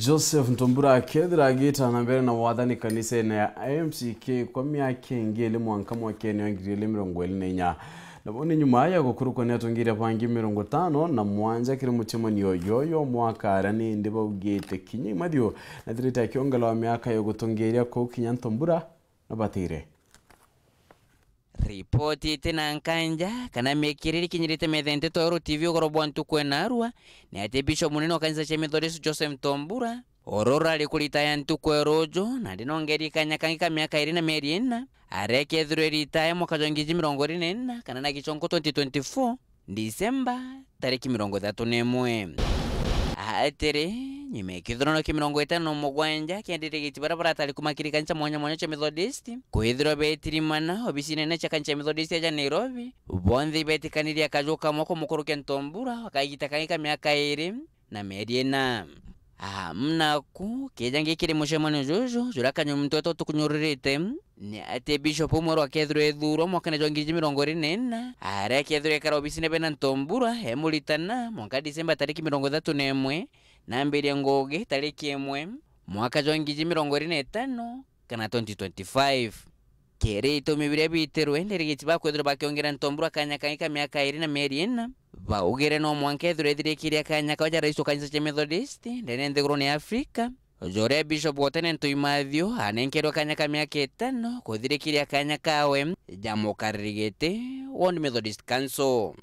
Joseph agita na mbere na wathani kanisa ina ya MCK kwa mĩaka ĩngĩ ĩlĩ mwaka-inĩ wa ngiri ĩlĩ mĩrongo ĩlĩ na inya nyuma ya gũkurukania tũngiria bangi mirongo tano na mwanja kĩrĩ mũcemanio yoyo mwaka arĩa nĩndĩ baugĩte kinya imathio na thirĩte akĩongela wa mĩaka ya gũtũngĩria kũu kinya ntombura batire ripoti tena nkanja kana mekiriri kinyirite methente toero tv ugoro bwantu kwenarua na ati bisho munene wa kanisa cha methodist joseph tombura orora ali kulitaya ntuku erojo na ndinongeri kanya kangi ka miaka iri na mieri ina arekethirwe mwaka jongiji mirongo iri na ina kana na kichonko 2024 disemba tariki mirongo ithatu na imwe atiri nyime kithurano kia mirongo itano mugwanja kiendire giti bara baratari kumakirikancha mwanya mwanya cha methodist kwithirwa mana obisi nene cha kancha methodist ya nairobi bonthe beetikanirie akaju mukuru kumukurukia ntombura akaigita kaika miaka iri na mieri ina hamnaku kija ngikiri mucemanio juju jura kanyumu tweto tukunyorerete ni ati bishop umwerwa kethirwe ethurwa mwakana jwa ngiri mirongo iri na ina aria kethirwe ekara obisi nebe ntombura emuritana mwaka disemba tariki mirongo ithatu na imwe nambĩrĩe ngoge tariki emwe mwaka jwa ngiji mirongo ĩrĩ na kana 2025 keri itũmi biria biiterwe ndirigiti bakwithirwa bakiongerera ntomburwa kanya kangi ka miaka ĩrĩ na mĩeri ĩna baugire no mwanka ethirwe ithirikirie kanya kanyaka ja rais kanisa cia methodist ndene nthiguru ni africa jore bishop wotene ntui mathio anenkerwe kanya ka miaka ĩtano kuthirikiria kanya kawe ja mukariri wondi methodist council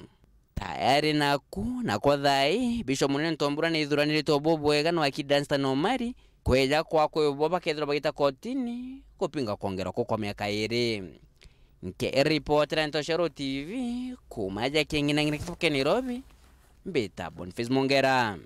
tayari naku kwa thai bisho munene ntombura ni ithuranirite ubwo bwega na wakid no mari kweja kwa ubwo bakethira bagita kotini kupinga kuongerwa kwa miaka iri nkiripotera ntoshero TV kumaja king'inang'ina kitoke Nairobi mbita Boniface Mongera